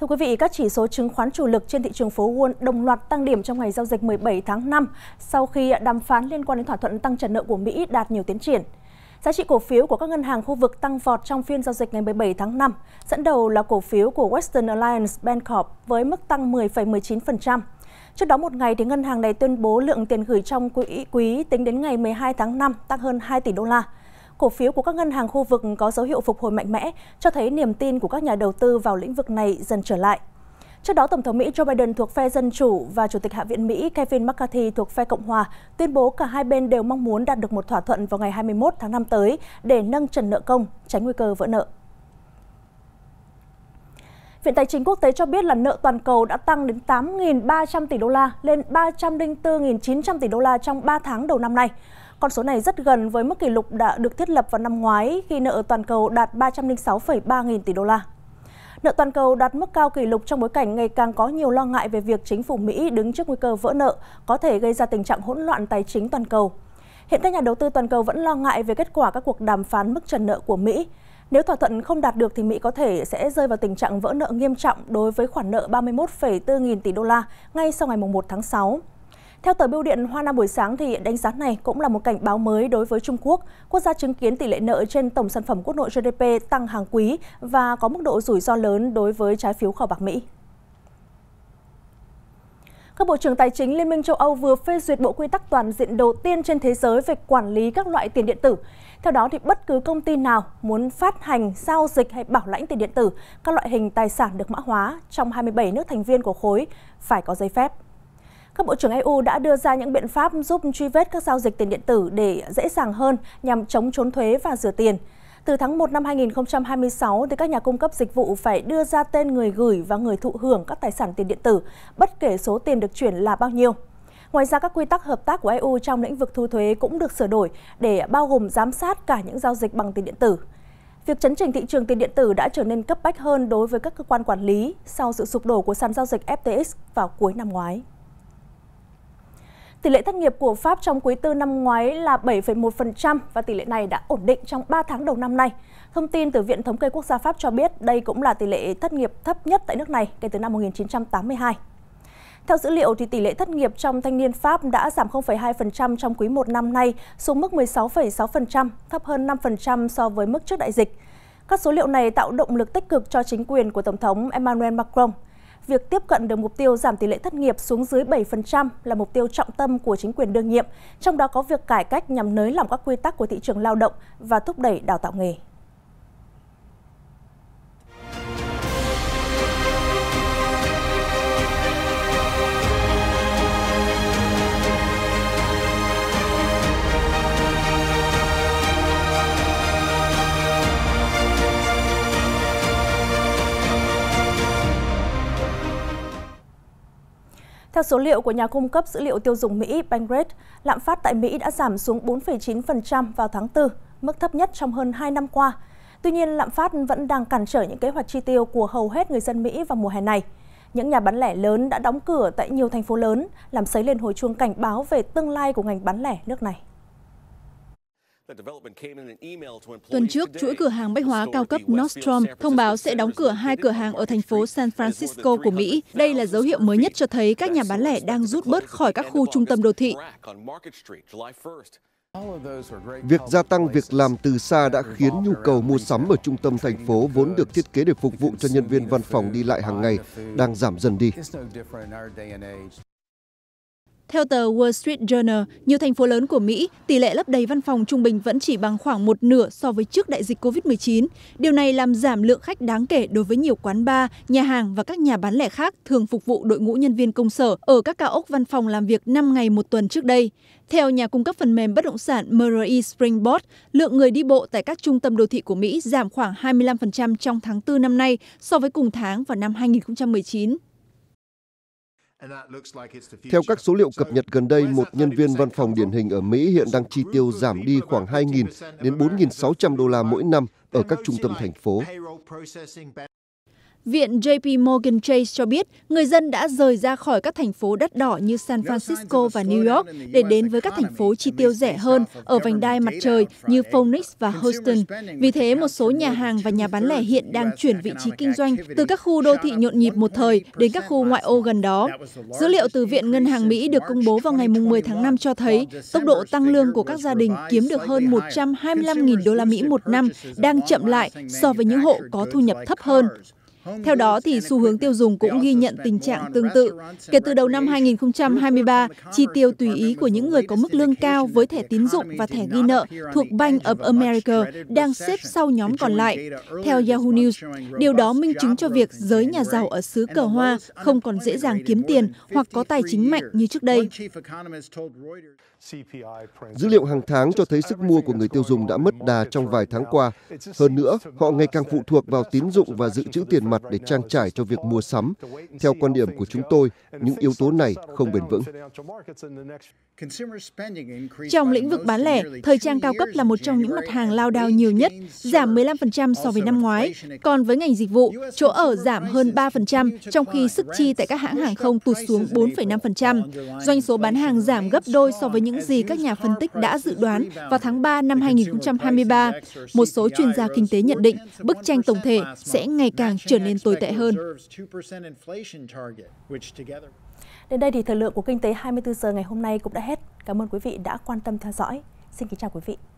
Thưa quý vị, các chỉ số chứng khoán chủ lực trên thị trường phố Wall đồng loạt tăng điểm trong ngày giao dịch 17 tháng 5 sau khi đàm phán liên quan đến thỏa thuận tăng trần nợ của Mỹ đạt nhiều tiến triển. Giá trị cổ phiếu của các ngân hàng khu vực tăng vọt trong phiên giao dịch ngày 17 tháng 5, dẫn đầu là cổ phiếu của Western Alliance Bancorp với mức tăng 10,19%. Trước đó một ngày, thì ngân hàng này tuyên bố lượng tiền gửi trong quỹ quý tính đến ngày 12 tháng 5 tăng hơn 2 tỷ đô la cổ phiếu của các ngân hàng khu vực có dấu hiệu phục hồi mạnh mẽ, cho thấy niềm tin của các nhà đầu tư vào lĩnh vực này dần trở lại. Trước đó, Tổng thống Mỹ Joe Biden thuộc phe Dân Chủ và Chủ tịch Hạ viện Mỹ Kevin McCarthy thuộc phe Cộng Hòa tuyên bố cả hai bên đều mong muốn đạt được một thỏa thuận vào ngày 21 tháng 5 tới để nâng trần nợ công, tránh nguy cơ vỡ nợ. Viện Tài chính Quốc tế cho biết là nợ toàn cầu đã tăng đến 8.300 tỷ đô la lên 304.900 tỷ đô la trong 3 tháng đầu năm nay. Con số này rất gần với mức kỷ lục đã được thiết lập vào năm ngoái khi nợ toàn cầu đạt 306,3 nghìn tỷ đô la. Nợ toàn cầu đạt mức cao kỷ lục trong bối cảnh ngày càng có nhiều lo ngại về việc chính phủ Mỹ đứng trước nguy cơ vỡ nợ có thể gây ra tình trạng hỗn loạn tài chính toàn cầu. Hiện các nhà đầu tư toàn cầu vẫn lo ngại về kết quả các cuộc đàm phán mức trần nợ của Mỹ. Nếu thỏa thuận không đạt được thì Mỹ có thể sẽ rơi vào tình trạng vỡ nợ nghiêm trọng đối với khoản nợ 31,4 nghìn tỷ đô la ngay sau ngày 1 tháng 6. Theo tờ Bưu điện Hoa Nam buổi sáng, thì đánh giá này cũng là một cảnh báo mới đối với Trung Quốc. Quốc gia chứng kiến tỷ lệ nợ trên tổng sản phẩm quốc nội GDP tăng hàng quý và có mức độ rủi ro lớn đối với trái phiếu kho bạc Mỹ. Các bộ trưởng tài chính Liên minh châu Âu vừa phê duyệt bộ quy tắc toàn diện đầu tiên trên thế giới về quản lý các loại tiền điện tử. Theo đó thì bất cứ công ty nào muốn phát hành, giao dịch hay bảo lãnh tiền điện tử, các loại hình tài sản được mã hóa trong 27 nước thành viên của khối phải có giấy phép. Các bộ trưởng EU đã đưa ra những biện pháp giúp truy vết các giao dịch tiền điện tử để dễ dàng hơn nhằm chống trốn thuế và rửa tiền. Từ tháng 1 năm 2026, thì các nhà cung cấp dịch vụ phải đưa ra tên người gửi và người thụ hưởng các tài sản tiền điện tử, bất kể số tiền được chuyển là bao nhiêu. Ngoài ra, các quy tắc hợp tác của EU trong lĩnh vực thu thuế cũng được sửa đổi để bao gồm giám sát cả những giao dịch bằng tiền điện tử. Việc chấn chỉnh thị trường tiền điện tử đã trở nên cấp bách hơn đối với các cơ quan quản lý sau sự sụp đổ của sàn giao dịch FTX vào cuối năm ngoái. Tỷ lệ thất nghiệp của Pháp trong quý tư năm ngoái là 7,1% và tỷ lệ này đã ổn định trong 3 tháng đầu năm nay. Thông tin từ Viện Thống kê Quốc gia Pháp cho biết đây cũng là tỷ lệ thất nghiệp thấp nhất tại nước này kể từ năm 1982. Theo dữ liệu, thì tỷ lệ thất nghiệp trong thanh niên Pháp đã giảm 0,2% trong quý 1 năm nay xuống mức 16,6%, thấp hơn 5% so với mức trước đại dịch. Các số liệu này tạo động lực tích cực cho chính quyền của Tổng thống Emmanuel Macron – việc tiếp cận được mục tiêu giảm tỷ lệ thất nghiệp xuống dưới 7% là mục tiêu trọng tâm của chính quyền đương nhiệm, trong đó có việc cải cách nhằm nới lỏng các quy tắc của thị trường lao động và thúc đẩy đào tạo nghề. Theo số liệu của nhà cung cấp dữ liệu tiêu dùng Mỹ Bankrate, lạm phát tại Mỹ đã giảm xuống 4,9% vào tháng 4, mức thấp nhất trong hơn 2 năm qua. Tuy nhiên, lạm phát vẫn đang cản trở những kế hoạch chi tiêu của hầu hết người dân Mỹ vào mùa hè này. Những nhà bán lẻ lớn đã đóng cửa tại nhiều thành phố lớn, làm sấy lên hồi chuông cảnh báo về tương lai của ngành bán lẻ nước này. Tuần trước, chuỗi cửa hàng bách hóa cao cấp Nordstrom thông báo sẽ đóng cửa hai cửa hàng ở thành phố San Francisco của Mỹ. Đây là dấu hiệu mới nhất cho thấy các nhà bán lẻ đang rút bớt khỏi các khu trung tâm đô thị. Việc gia tăng việc làm từ xa đã khiến nhu cầu mua sắm ở trung tâm thành phố vốn được thiết kế để phục vụ cho nhân viên văn phòng đi lại hàng ngày đang giảm dần đi. Theo tờ Wall Street Journal, nhiều thành phố lớn của Mỹ, tỷ lệ lấp đầy văn phòng trung bình vẫn chỉ bằng khoảng một nửa so với trước đại dịch COVID-19. Điều này làm giảm lượng khách đáng kể đối với nhiều quán bar, nhà hàng và các nhà bán lẻ khác thường phục vụ đội ngũ nhân viên công sở ở các cao ốc văn phòng làm việc 5 ngày một tuần trước đây. Theo nhà cung cấp phần mềm bất động sản MRI e Springboard, lượng người đi bộ tại các trung tâm đô thị của Mỹ giảm khoảng 25% trong tháng 4 năm nay so với cùng tháng vào năm 2019. Theo các số liệu cập nhật gần đây, một nhân viên văn phòng điển hình ở Mỹ hiện đang chi tiêu giảm đi khoảng 2.000 đến 4.600 đô la mỗi năm ở các trung tâm thành phố. Viện JP Morgan Chase cho biết người dân đã rời ra khỏi các thành phố đắt đỏ như San Francisco và New York để đến với các thành phố chi tiêu rẻ hơn ở vành đai mặt trời như Phoenix và Houston. Vì thế, một số nhà hàng và nhà bán lẻ hiện đang chuyển vị trí kinh doanh từ các khu đô thị nhộn nhịp một thời đến các khu ngoại ô gần đó. Dữ liệu từ Viện Ngân hàng Mỹ được công bố vào ngày 10 tháng 5 cho thấy tốc độ tăng lương của các gia đình kiếm được hơn 125.000 đô la Mỹ một năm đang chậm lại so với những hộ có thu nhập thấp hơn. Theo đó, thì xu hướng tiêu dùng cũng ghi nhận tình trạng tương tự. Kể từ đầu năm 2023, chi tiêu tùy ý của những người có mức lương cao với thẻ tín dụng và thẻ ghi nợ thuộc Bank of America đang xếp sau nhóm còn lại. Theo Yahoo News, điều đó minh chứng cho việc giới nhà giàu ở xứ cờ hoa không còn dễ dàng kiếm tiền hoặc có tài chính mạnh như trước đây. Dữ liệu hàng tháng cho thấy sức mua của người tiêu dùng đã mất đà trong vài tháng qua. Hơn nữa, họ ngày càng phụ thuộc vào tín dụng và dự trữ tiền mặt mặt để trang trải cho việc mua sắm theo quan điểm của chúng tôi những yếu tố này không bền vững trong lĩnh vực bán lẻ, thời trang cao cấp là một trong những mặt hàng lao đao nhiều nhất, giảm 15% so với năm ngoái. Còn với ngành dịch vụ, chỗ ở giảm hơn 3%, trong khi sức chi tại các hãng hàng không tụt xuống 4,5%. Doanh số bán hàng giảm gấp đôi so với những gì các nhà phân tích đã dự đoán vào tháng 3 năm 2023. Một số chuyên gia kinh tế nhận định bức tranh tổng thể sẽ ngày càng trở nên tồi tệ hơn. Đến đây thì thời lượng của Kinh tế 24 giờ ngày hôm nay cũng đã hết. Cảm ơn quý vị đã quan tâm theo dõi. Xin kính chào quý vị.